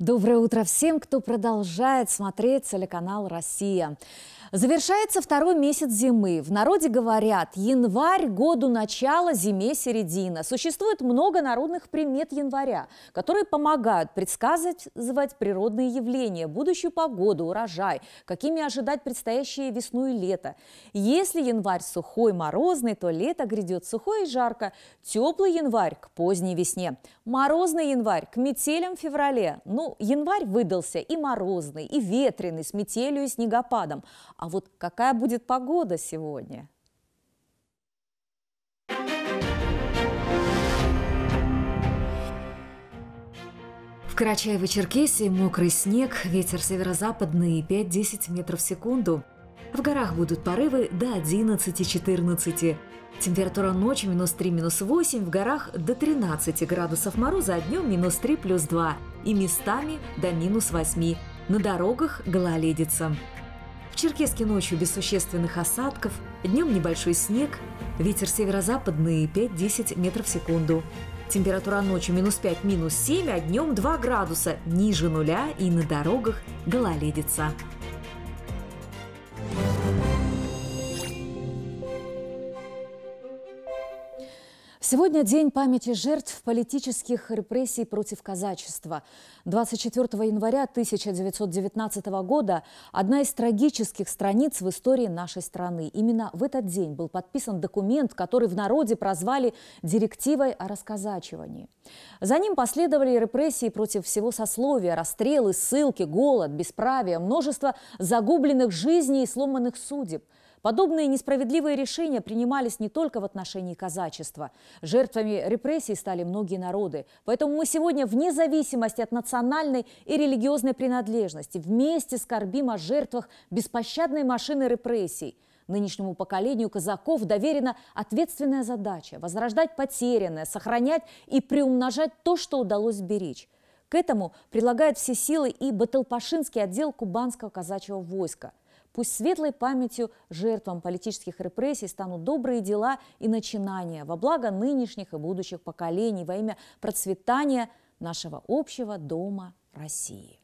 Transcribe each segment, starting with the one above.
Доброе утро всем, кто продолжает смотреть телеканал «Россия». Завершается второй месяц зимы. В народе говорят, январь – году начала, зиме – середина. Существует много народных примет января, которые помогают предсказывать природные явления, будущую погоду, урожай, какими ожидать предстоящие весну и лето. Если январь сухой, морозный, то лето грядет сухое и жарко, теплый январь – к поздней весне, морозный январь – к метелям в феврале. Ну, январь выдался и морозный, и ветреный, с метелью и снегопадом. А вот какая будет погода сегодня? В Карачаево-Черкесии мокрый снег, ветер северо-западный 5-10 метров в секунду. В горах будут порывы до 11-14. Температура ночи минус 3, минус 8, в горах до 13 градусов мороза, а днем минус 3, плюс 2 и местами до минус 8. На дорогах гололедица. В Черкеске ночью без существенных осадков, днем небольшой снег, ветер северо-западный 5-10 метров в секунду. Температура ночью минус 5, минус 7, а днем 2 градуса, ниже нуля и на дорогах гололедица. Сегодня день памяти жертв политических репрессий против казачества. 24 января 1919 года одна из трагических страниц в истории нашей страны. Именно в этот день был подписан документ, который в народе прозвали «Директивой о расказачивании». За ним последовали репрессии против всего сословия, расстрелы, ссылки, голод, бесправие, множество загубленных жизней и сломанных судеб – Подобные несправедливые решения принимались не только в отношении казачества. Жертвами репрессий стали многие народы. Поэтому мы сегодня, вне зависимости от национальной и религиозной принадлежности, вместе скорбим о жертвах беспощадной машины репрессий – Нынешнему поколению казаков доверена ответственная задача – возрождать потерянное, сохранять и приумножать то, что удалось беречь. К этому прилагает все силы и Баталпашинский отдел Кубанского казачьего войска. Пусть светлой памятью жертвам политических репрессий станут добрые дела и начинания во благо нынешних и будущих поколений во имя процветания нашего общего дома России.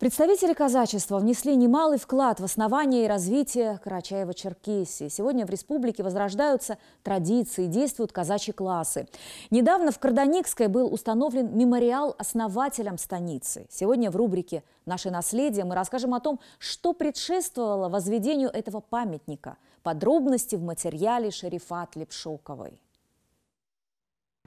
Представители казачества внесли немалый вклад в основание и развитие Карачаева-Черкесии. Сегодня в республике возрождаются традиции, действуют казачьи классы. Недавно в Карданикской был установлен мемориал основателям станицы. Сегодня в рубрике «Наше наследие» мы расскажем о том, что предшествовало возведению этого памятника. Подробности в материале Шерифат Лепшоковой.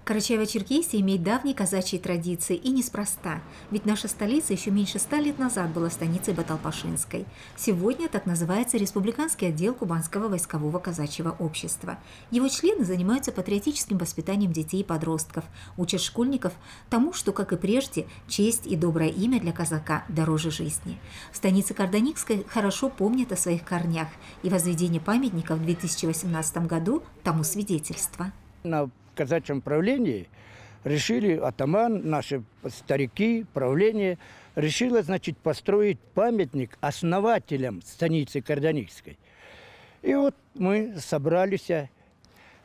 Карачаево-Черкесия имеет давние казачьи традиции, и неспроста, ведь наша столица еще меньше ста лет назад была станицей Баталпашинской. Сегодня так называется Республиканский отдел Кубанского войскового казачьего общества. Его члены занимаются патриотическим воспитанием детей и подростков, учат школьников тому, что, как и прежде, честь и доброе имя для казака дороже жизни. В станице Карданикской хорошо помнят о своих корнях, и возведение памятника в 2018 году тому свидетельство. На казачьем правлении решили атаман, наши старики, правление, решило, значит, построить памятник основателям станицы Карданикской. И вот мы собрались,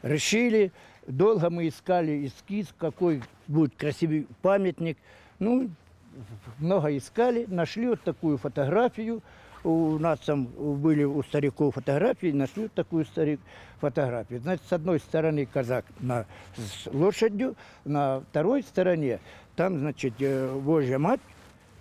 решили, долго мы искали эскиз, какой будет красивый памятник. Ну, много искали, нашли вот такую фотографию – у нас там были у стариков фотографии, нашли такую старик фотографию. Значит, с одной стороны казак на, с лошадью, на второй стороне там, значит, э, Божья Мать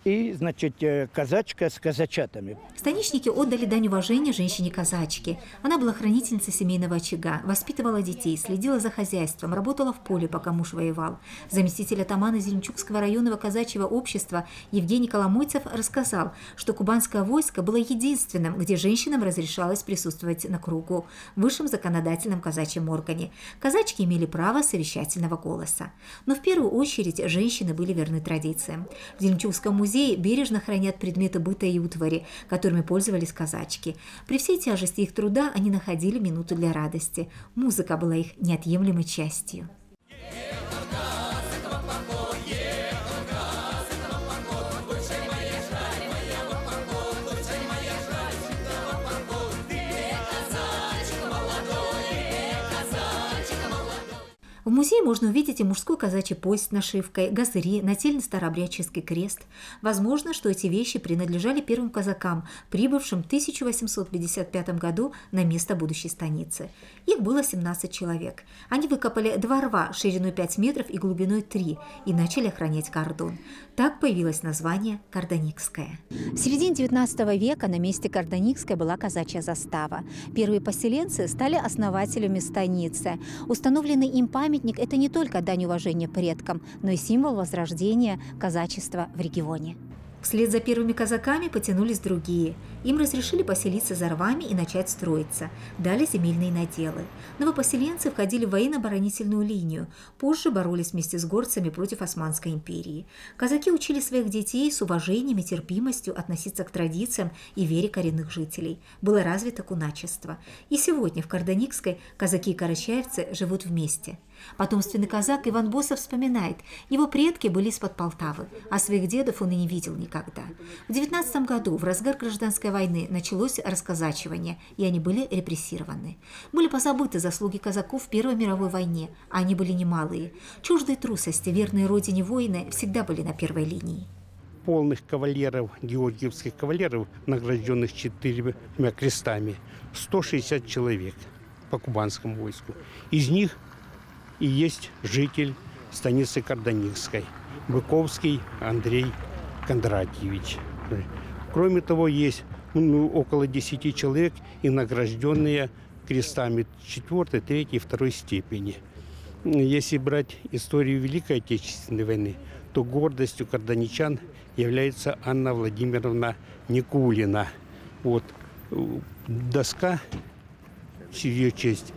и, значит, э, казачка с казачатами. Станичники отдали дань уважения женщине-казачке. Она была хранительницей семейного очага, воспитывала детей, следила за хозяйством, работала в поле, пока муж воевал. Заместитель атамана Зеленчукского районного казачьего общества Евгений Коломойцев рассказал, что кубанское войско было единственным, где женщинам разрешалось присутствовать на кругу, в высшем законодательном казачьем органе. Казачки имели право совещательного голоса. Но в первую очередь женщины были верны традициям. В Зеленчукском музее музее бережно хранят предметы быта и утвари, которыми пользовались казачки. При всей тяжести их труда они находили минуту для радости. Музыка была их неотъемлемой частью. Yeah, музее можно увидеть и мужской казачий пояс с нашивкой, газыри, нательный старообрядческий крест. Возможно, что эти вещи принадлежали первым казакам, прибывшим в 1855 году на место будущей станицы. Их было 17 человек. Они выкопали два рва шириной 5 метров и глубиной 3 и начали охранять кордон. Так появилось название Карданикское. В середине 19 века на месте Карданикской была казачья застава. Первые поселенцы стали основателями станицы. Установленный им памятник памятник – это не только дань уважения предкам, но и символ возрождения казачества в регионе. Вслед за первыми казаками потянулись другие. Им разрешили поселиться за рвами и начать строиться. Дали земельные наделы. Новопоселенцы входили в военно-оборонительную линию. Позже боролись вместе с горцами против Османской империи. Казаки учили своих детей с уважением и терпимостью относиться к традициям и вере коренных жителей. Было развито куначество. И сегодня в Карданикской казаки и карачаевцы живут вместе – Потомственный казак Иван Босов вспоминает, его предки были из-под Полтавы, а своих дедов он и не видел никогда. В 19 году, в разгар гражданской войны, началось расказачивание, и они были репрессированы. Были позабыты заслуги казаков в Первой мировой войне, а они были немалые. Чуждые трусости, верные родине воины, всегда были на первой линии полных кавалеров, георгиевских кавалеров, награжденных четырьмя крестами, 160 человек по кубанскому войску. Из них и есть житель станицы Карданикской, Быковский Андрей Кондратьевич. Кроме того, есть ну, около 10 человек и награжденные крестами 4, 3 и 2 степени. Если брать историю Великой Отечественной войны, то гордостью карданичан является Анна Владимировна Никулина. Вот э, доска, в ее честь,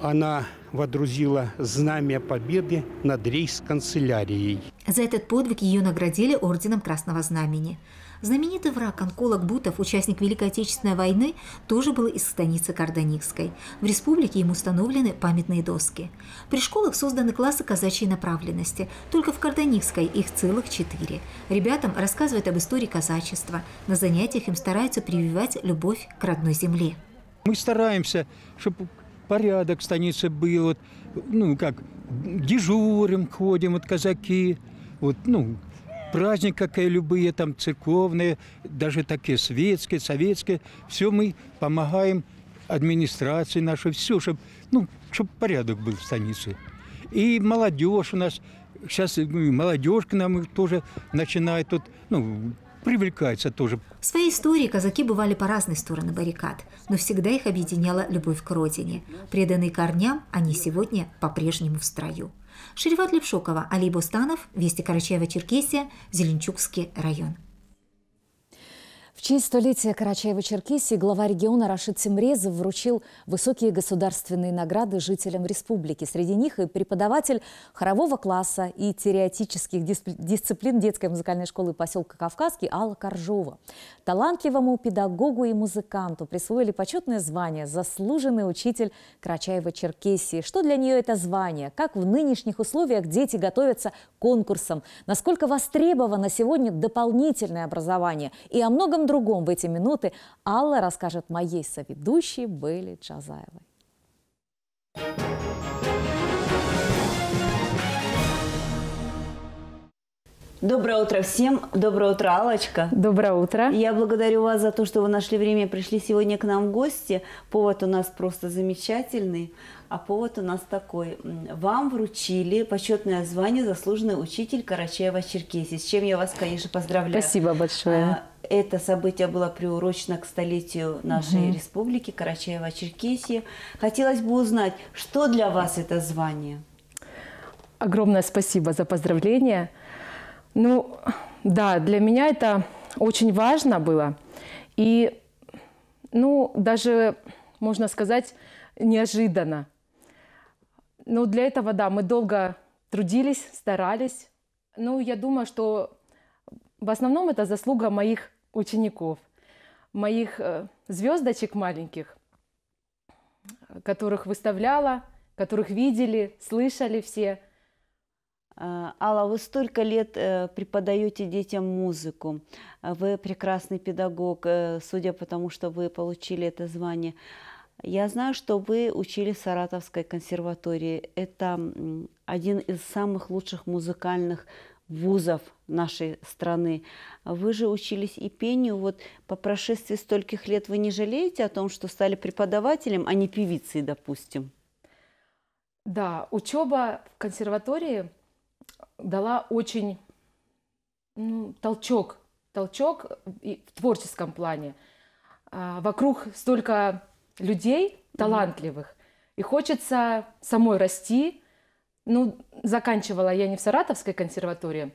она водрузила знамя победы над рейс-канцелярией. За этот подвиг ее наградили орденом Красного Знамени. Знаменитый враг, онколог Бутов, участник Великой Отечественной войны, тоже был из станицы Карданикской. В республике ему установлены памятные доски. При школах созданы классы казачьей направленности. Только в Карданикской их целых четыре. Ребятам рассказывают об истории казачества. На занятиях им стараются прививать любовь к родной земле. Мы стараемся, чтобы порядок в станице был. Вот, ну, как, дежурим ходим, вот казаки. Вот, ну, праздник какие любые, там, церковные, даже такие светские, советские. Все мы помогаем администрации нашей, все, чтобы, ну, чтобы порядок был в станице. И молодежь у нас, сейчас ну, молодежь к нам тоже начинает тут, ну, привлекается тоже. В своей истории казаки бывали по разной стороны баррикад, но всегда их объединяла любовь к родине. Преданные корням, они сегодня по-прежнему в строю. Шерифат Лепшокова, Али Бустанов, Вести Карачаева-Черкесия, Зеленчукский район. В честь столетия Карачаева-Черкесии глава региона Рашид Тимрезов вручил высокие государственные награды жителям республики. Среди них и преподаватель хорового класса и теоретических дисциплин детской музыкальной школы поселка Кавказский Алла Коржова. Талантливому педагогу и музыканту присвоили почетное звание «Заслуженный учитель Карачаева-Черкесии». Что для нее это звание? Как в нынешних условиях дети готовятся к конкурсам? Насколько востребовано сегодня дополнительное образование? И о многом всем другом в эти минуты Алла расскажет моей соведущей Бэйли Джазаевой. Доброе утро всем. Доброе утро, Алочка. Доброе утро. Я благодарю вас за то, что вы нашли время и пришли сегодня к нам в гости. Повод у нас просто замечательный. А повод у нас такой. Вам вручили почетное звание «Заслуженный учитель Карачаева-Черкесии», с чем я вас, конечно, поздравляю. Спасибо большое. А, это событие было приурочено к столетию нашей угу. республики Карачаева-Черкесии. Хотелось бы узнать, что для вас это звание? Огромное спасибо за поздравления. Ну, да, для меня это очень важно было. И, ну, даже, можно сказать, неожиданно. Ну, для этого, да, мы долго трудились, старались. Ну, я думаю, что в основном это заслуга моих учеников, моих э, звездочек маленьких, которых выставляла, которых видели, слышали все. А, Алла, вы столько лет э, преподаете детям музыку. А, вы прекрасный педагог, э, судя по тому, что вы получили это звание. Я знаю, что вы учили в Саратовской консерватории. Это один из самых лучших музыкальных вузов нашей страны. Вы же учились и пению. Вот по прошествии стольких лет вы не жалеете о том, что стали преподавателем, а не певицей, допустим? Да, учеба в консерватории дала очень ну, толчок, толчок в творческом плане. А, вокруг столько людей талантливых, mm-hmm. и хочется самой расти, ну, заканчивала я не в Саратовской консерватории,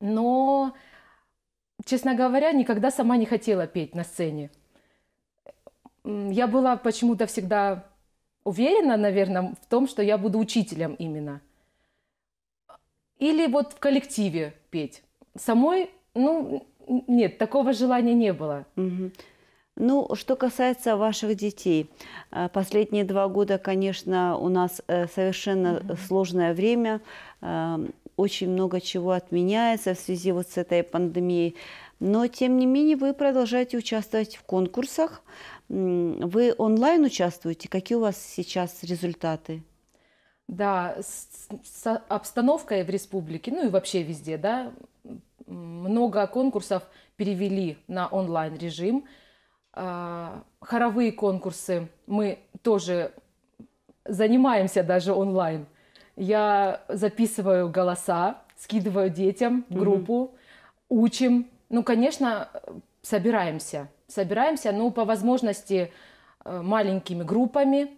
но, честно говоря, никогда сама не хотела петь на сцене. Я была почему-то всегда уверена, наверное, в том, что я буду учителем именно. Или вот в коллективе петь. Самой, ну, нет, такого желания не было. Угу. Ну, что касается ваших детей, э, последние два года, конечно, у нас э, совершенно mm -hmm. сложное время, эм, очень много чего отменяется в связи вот с этой пандемией. Но, тем не менее, вы продолжаете участвовать в конкурсах. Вы онлайн участвуете? Какие у вас сейчас результаты? Да, с, с обстановкой в республике, ну и вообще везде, да, много конкурсов перевели на онлайн режим – хоровые конкурсы мы тоже занимаемся даже онлайн. Я записываю голоса, скидываю детям в группу, mm учим. Ну, конечно, собираемся. Собираемся, но ну, по возможности э, маленькими группами,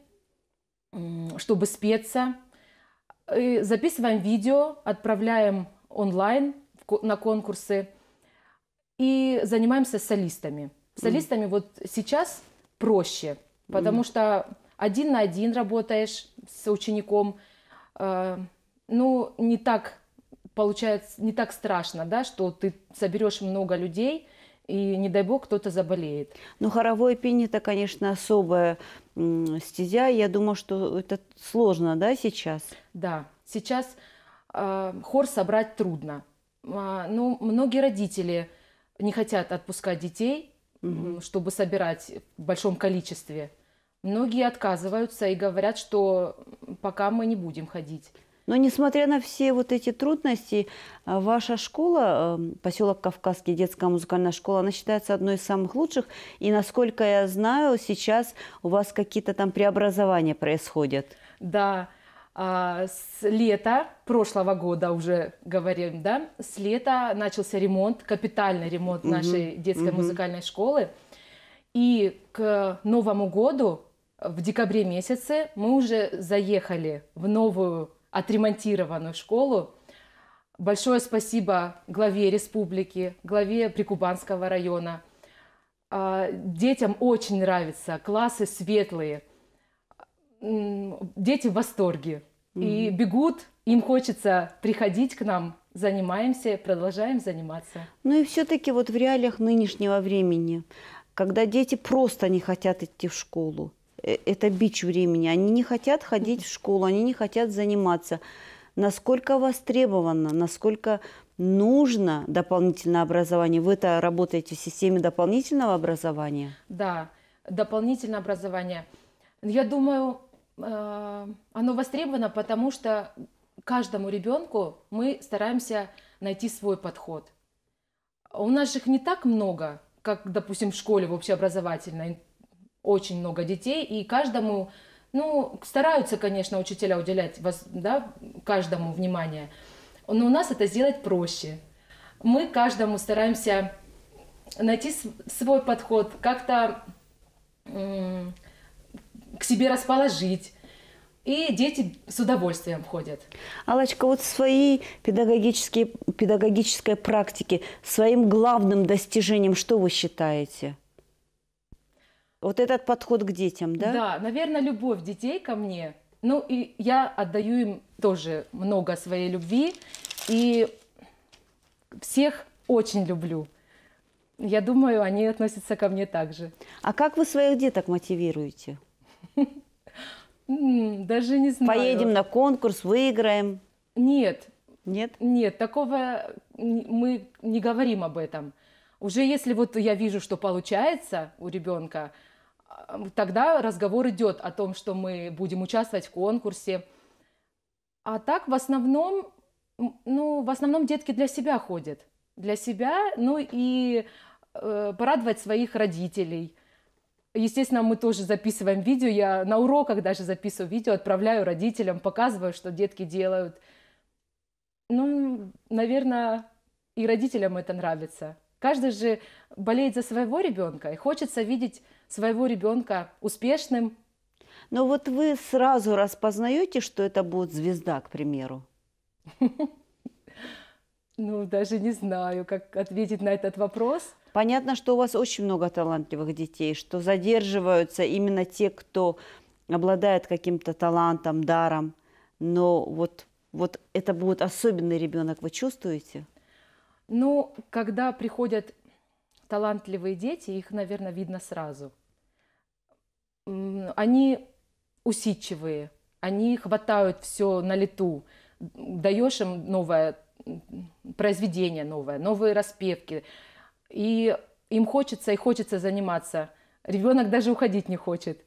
чтобы спеться. И записываем видео, отправляем онлайн на конкурсы и занимаемся солистами. Солистами mm. вот сейчас проще, потому mm. что один на один работаешь с учеником, э, ну, не так получается, не так страшно, да, что ты соберешь много людей, и не дай бог кто-то заболеет. Ну, хоровое пение это, конечно, особая стезя. Я думаю, что это сложно, да, сейчас? Да, сейчас э, хор собрать трудно. А, ну, многие родители не хотят отпускать детей угу. чтобы собирать в большом количестве. Многие отказываются и говорят, что пока мы не будем ходить. Но несмотря на все вот эти трудности, а, ваша школа, поселок Кавказский, детская музыкальная школа, она считается одной из самых лучших. И насколько я знаю, сейчас у вас какие-то там преобразования происходят. Да, а, с лета прошлого года уже говорим, да, с лета начался ремонт, капитальный ремонт угу, нашей детской угу. музыкальной школы. И к Новому году, в декабре месяце, мы уже заехали в новую отремонтированную школу. Большое спасибо главе республики, главе Прикубанского района. А, детям очень нравится, классы светлые – дети в восторге и бегут, им хочется приходить к нам, занимаемся, продолжаем заниматься. Ну и все-таки вот в реалиях нынешнего времени, когда дети просто не хотят идти в школу, э, это бич времени, они не хотят ходить в школу, они не хотят заниматься. Насколько востребовано, насколько нужно дополнительное образование? вы это работаете в системе дополнительного образования? Да, дополнительное образование. Я думаю, Э, оно востребовано, потому что каждому ребенку мы стараемся найти свой подход. А у нас же их не так много, как, допустим, в школе в общеобразовательной. Очень много детей, и каждому, ну, стараются, конечно, учителя уделять да, каждому внимание, но у нас это сделать проще. Мы каждому стараемся найти свой подход, как-то к себе расположить. И дети с удовольствием входят. Алочка, вот в своей педагогической, педагогической практике, своим главным достижением, что вы считаете? Вот этот подход к детям, да? Да, наверное, любовь детей ко мне. Ну и я отдаю им тоже много своей любви. И всех очень люблю. Я думаю, они относятся ко мне также. А как вы своих деток мотивируете? Даже не знаю. Поедем на конкурс, выиграем. Нет. Нет? Нет, такого мы не говорим об этом. Уже если вот я вижу, что получается у ребенка, а, тогда разговор идет о том, что мы будем участвовать в конкурсе. А так в основном, ну, в основном детки для себя ходят. Для себя, ну и э, порадовать своих родителей – Естественно, мы тоже записываем видео. Я на уроках даже записываю видео, отправляю родителям, показываю, что детки делают. Ну, наверное, и родителям это нравится. Каждый же болеет за своего ребенка и хочется видеть своего ребенка успешным. Но вот вы сразу распознаете, что это будет звезда, к примеру? Ну, даже не знаю, как ответить на этот вопрос. Понятно, что у вас очень много талантливых детей, что задерживаются именно те, кто обладает каким-то талантом, даром. Но вот, вот это будет особенный ребенок, вы чувствуете? Ну, когда приходят талантливые дети, их, наверное, видно сразу. Они усидчивые, они хватают все на лету. Даешь им новое произведение новое, новые распевки, и им хочется и хочется заниматься. Ребенок даже уходить не хочет.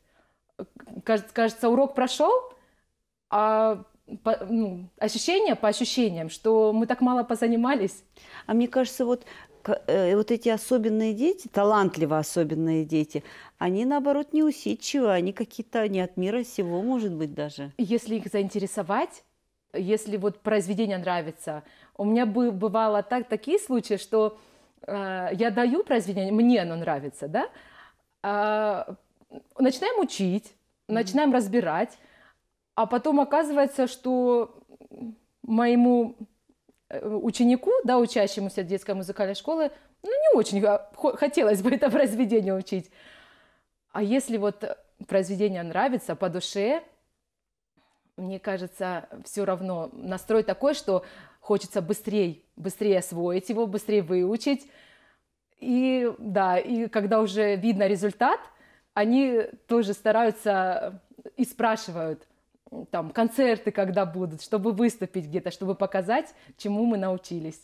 Кажется, урок прошел, а по, ну, ощущение по ощущениям, что мы так мало позанимались. А мне кажется, вот э, вот эти особенные дети, талантливо особенные дети, они, наоборот, не усидчивы, они какие-то не от мира сего, может быть, даже. Если их заинтересовать, если вот произведение нравится, у меня бывало так, такие случаи, что а, я даю произведение, мне оно нравится, да, а, начинаем учить, начинаем разбирать, а потом оказывается, что моему э, ученику, да, учащемуся детской музыкальной школы, ну, не очень а, хотелось бы это произведение учить. А если вот произведение нравится по душе, мне кажется, все равно настрой такой, что хочется быстрее, быстрее освоить его, быстрее выучить. И да, и когда уже видно результат, они тоже стараются и спрашивают, там, концерты когда будут, чтобы выступить где-то, чтобы показать, чему мы научились.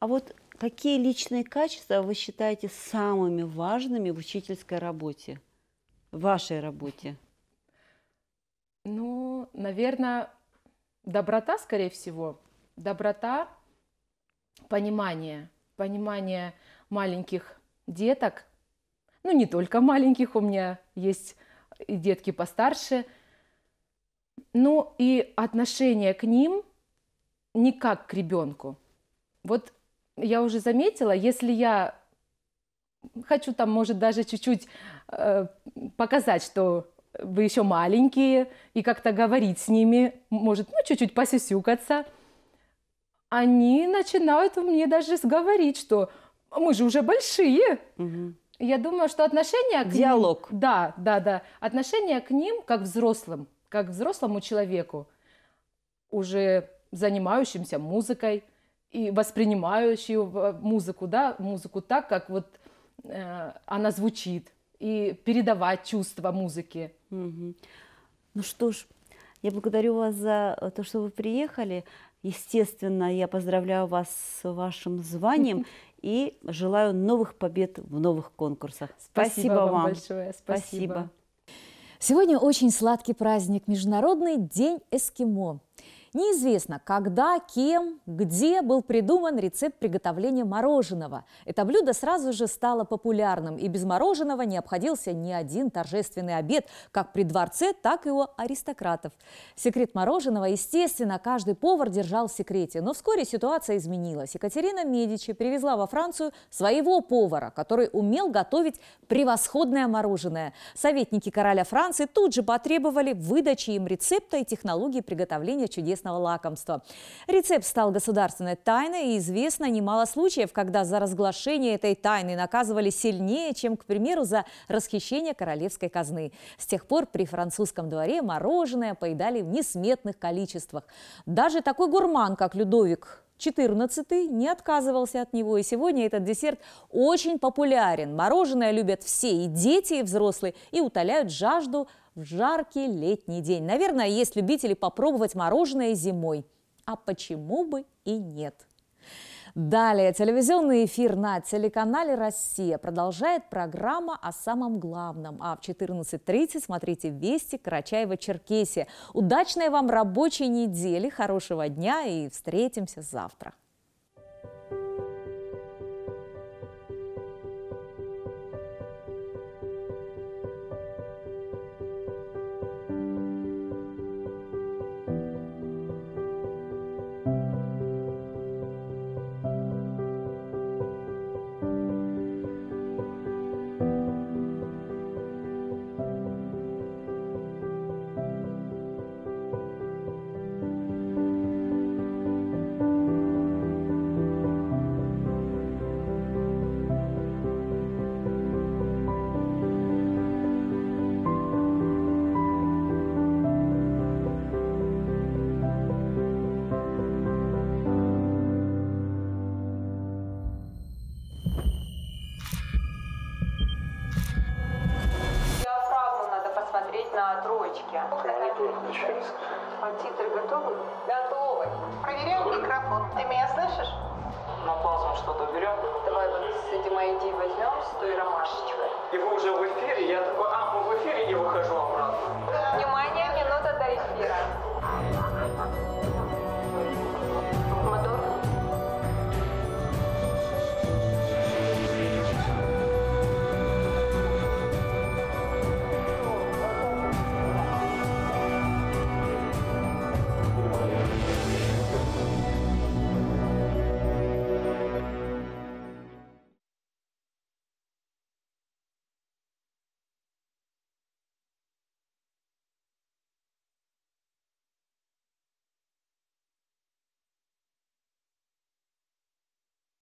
А вот какие личные качества вы считаете самыми важными в учительской работе, в вашей работе? Ну, наверное, доброта, скорее всего – доброта, понимание, понимание маленьких деток, ну не только маленьких, у меня есть и детки постарше, ну и отношение к ним не как к ребенку. Вот я уже заметила, если я хочу там, может, даже чуть-чуть э, показать, что вы еще маленькие, и как-то говорить с ними, может, ну, чуть-чуть посюсюкаться – они начинают мне даже говорить, что мы же уже большие. Угу. Я думаю, что отношение к Диалог. Ним, да, да, да. Отношение к ним, как взрослым, как взрослому человеку, уже занимающимся музыкой и воспринимающую э, музыку, да, музыку так, как вот э, она звучит, и передавать чувства музыки. Угу. Ну что ж, я благодарю вас за э, то, что вы приехали. Естественно, я поздравляю вас с вашим званием и желаю новых побед в новых конкурсах. Спасибо, спасибо вам, большое. Спасибо. спасибо. Сегодня очень сладкий праздник – Международный день эскимо. Неизвестно, когда, кем, где был придуман рецепт приготовления мороженого. Это блюдо сразу же стало популярным, и без мороженого не обходился ни один торжественный обед, как при дворце, так и у аристократов. Секрет мороженого, естественно, каждый повар держал в секрете, но вскоре ситуация изменилась. Екатерина Медичи привезла во Францию своего повара, который умел готовить превосходное мороженое. Советники короля Франции тут же потребовали выдачи им рецепта и технологии приготовления чудесного неизвестного лакомства. Рецепт стал государственной тайной, и известно немало случаев, когда за разглашение этой тайны наказывали сильнее, чем, к примеру, за расхищение королевской казны. С тех пор при французском дворе мороженое поедали в несметных количествах. Даже такой гурман, как Людовик 14 не отказывался от него, и сегодня этот десерт очень популярен. Мороженое любят все, и дети, и взрослые, и утоляют жажду в жаркий летний день. Наверное, есть любители попробовать мороженое зимой. А почему бы и нет? Далее телевизионный эфир на телеканале «Россия» продолжает программа о самом главном. А в 14.30 смотрите «Вести Карачаева-Черкесия». Удачной вам рабочей недели, хорошего дня и встретимся завтра.